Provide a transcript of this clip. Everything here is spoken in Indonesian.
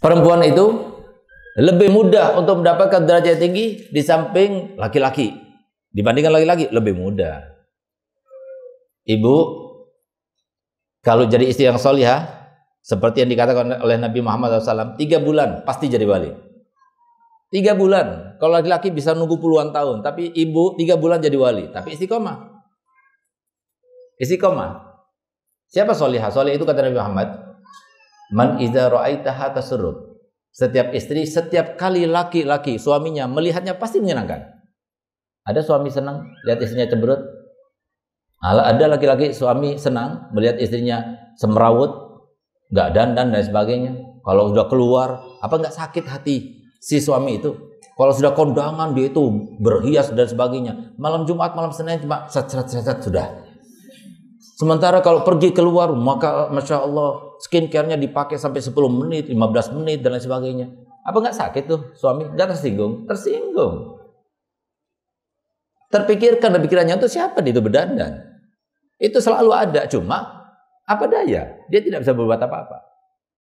perempuan itu lebih mudah untuk mendapatkan derajat tinggi di samping laki-laki dibandingkan laki-laki lebih mudah ibu kalau jadi istri yang solihah seperti yang dikatakan oleh Nabi Muhammad SAW tiga bulan pasti jadi wali tiga bulan kalau laki-laki bisa nunggu puluhan tahun tapi ibu tiga bulan jadi wali tapi istiqomah istiqomah siapa solihah Solih itu kata Nabi Muhammad Man idza ra'aitaha tasurruk. Setiap istri, setiap kali laki-laki suaminya melihatnya pasti menyenangkan. Ada suami senang lihat istrinya cemberut? Ada laki-laki suami senang melihat istrinya semrawut, nggak dandan dan sebagainya. Kalau sudah keluar, apa nggak sakit hati si suami itu? Kalau sudah kondangan dia itu berhias dan sebagainya. Malam Jumat, malam Senin cuma sudah Sementara kalau pergi keluar, maka Masya Allah skincare-nya dipakai sampai 10 menit, 15 menit, dan lain sebagainya. Apa nggak sakit tuh suami? Nggak tersinggung? Tersinggung. Terpikirkan dan pikirannya itu siapa nih itu berdandan. Itu selalu ada, cuma apa daya? Dia tidak bisa berbuat apa-apa.